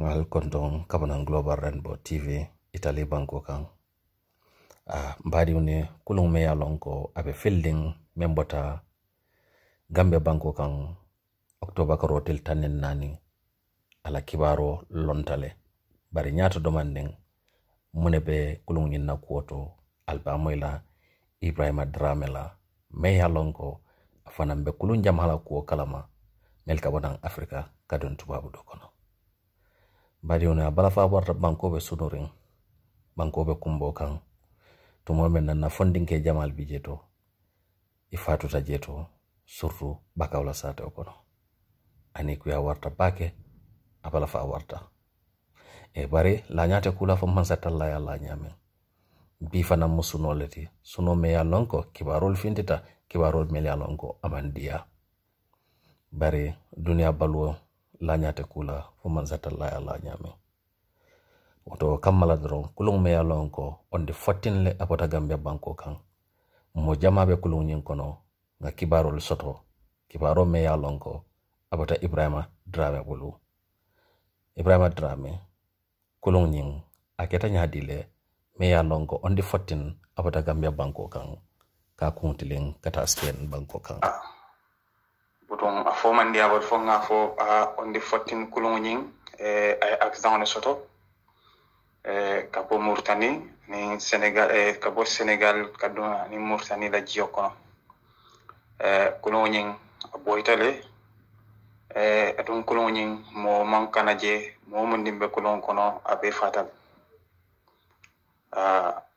ngal konton kabana global rainbow tv itali banko kan a ah, mbadi ne kulung me ye ko abe fielding membota gambe banko kan october ko rotel tanen nani ala kibaro lontale bari nyato do domanden mune be kulung ñin na kuwoto alba moyla ibrahima drame me ye ko afanambe kulung be kulun kalama mel ka bonan afrika ka tubabu do kono bariwne a balafa warta bankoɓe sunurin bankoɓe kumbo kan tumo men nanna fondinke jamal bi je to i fatuta je to surtout bakawla sate o kono ani kuya warta bake a balafa warta e bare lañate kula fo mansatalla ye alla ñamen bi fana mu suno le ti suno me ye lon ko kibarol fintita kibarol mel ye lon ko aman diya bare duniya baluwo lañate kula fo man satallaya la ñame woto kammala doron kulun me ye lon ko onde fottinle apota gambia banko kan mo jamaɓe kulun ñin kono nga kibarol soto kibaro me ye ko apota ibrahima drame bulu ibrahima drame kulun ñin a keta ñadile me ye lon ko onde fottin apota gambia banko kan ka kuntilen kata sken banko kan ah bon a fomandi awat fof ga fo a onde fottin kuluŋo ñiŋ e aye accident ne soto e ka murtani ni sénégal e ka sénégal kaduna ni murtani la jiyo kono e kuluŋo e, a boyita le e aduŋ kuluŋo ñiŋ moo je moo mu kono a fatal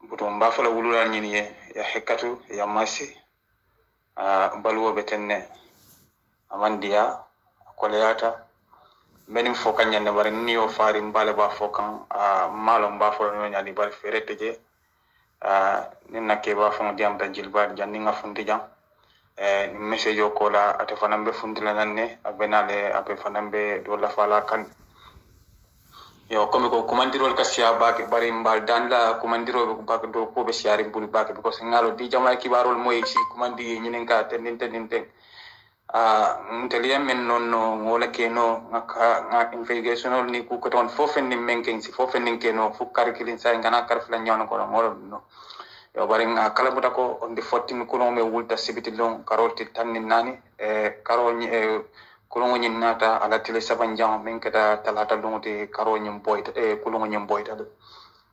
butum mba fo la wulula ñini ye ya hekkatu ya masi baluwo be amandiya koleyata menin fo ñande bare ni yo faari mbaale ba fo kan a maalo mba fo no ñaadi bare fere teje a ni nakke ba fo diam da jilbar jan nga fundi jam e ni message o kola ate fanam be fundi la nanne abe nale fanam be do la fala kan yo komi ko kumandirol ka siya baake bare mbal dan la kumandiro be baake do ko be siyaari bul baake because ngalo di jama kibarol moy si kumandi ñinen ka tendin tendin tendin mutaliya men noon no wala keno ga investigational ni ku koton fo fennin men ken si fo fennin keno fo kar kilin sa ngana kar fula ñawno kono ngolo no yo bari nga kala muta ko onde fottimi kuno me wulta sibiti lon karolti tanni nani e karol e kulongo ñin nata ala tele saban jang men kata talata lungote karol ñin boyta e kulongo ñin boyta do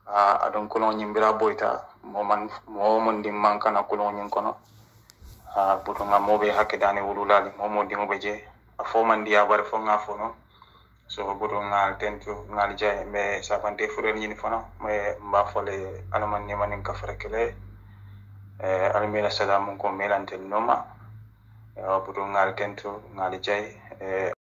a adon kulongo ñin bira boyta mo man mo mon di mankana kulongo ñin kono a ah, buto moɓe hakke dane wululali momo dimoɓe je a fomandi yabare fo ga fo noon so buto ngal tentu ngal jaye mais sapante furel ñini fona ma mbafole alaman nimanin kafara kele e almila salamu ko melantel noma e, buto ngal tentu ngal jaye e